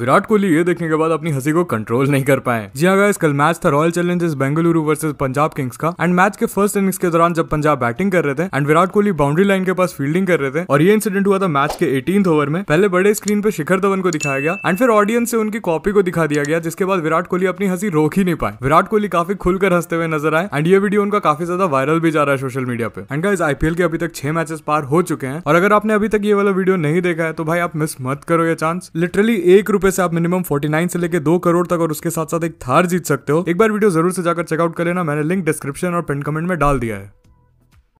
विराट कोहली ये देखने के बाद अपनी हंसी को कंट्रोल नहीं कर पाए जी हाँ गाइस कल मैच था Royal Challengers Bengaluru versus Punjab Kings का एंड मैच के फर्स्ट इनिंग्स के दौरान जब पंजाब बैटिंग कर रहे थे and Virat Kohli boundary line के पास फील्डिंग कर रहे थे और ये इंसिडेंट हुआ था मैच के एटीन ओवर में पहले बड़े स्क्रीन पे शिखर धवन को दिखाया गया एंड फिर ऑडियंस से उनकी कॉपी को दिखा दिया गया जिसके बाद विराट कोहली अपनी हंसी रोक ही नहीं पाए विराट कोहली काफी खुलकर हंसते हुए नजर आए एंड ये वीडियो उनका काफी ज्यादा वायरल भी जा रहा है सोशल मीडिया पे एंड गाइज आईपीएल के अभी तक छह मैचेस पार हो चुके हैं और अगर आपने अभी तक ये वाला वीडियो नहीं देखा है तो भाई आप मिस मत करो ये चांस लिटरली एक रुपए से आप मिनिमम फोर्टी नाइन से लेकर दो करोड़ तक और उसके साथ साथ एक थार जीत सकते हो एक बार वीडियो जरूर से जाकर चेकआउट कर लेना मैंने लिंक डिस्क्रिप्शन और पिन कमेंट में डाल दिया है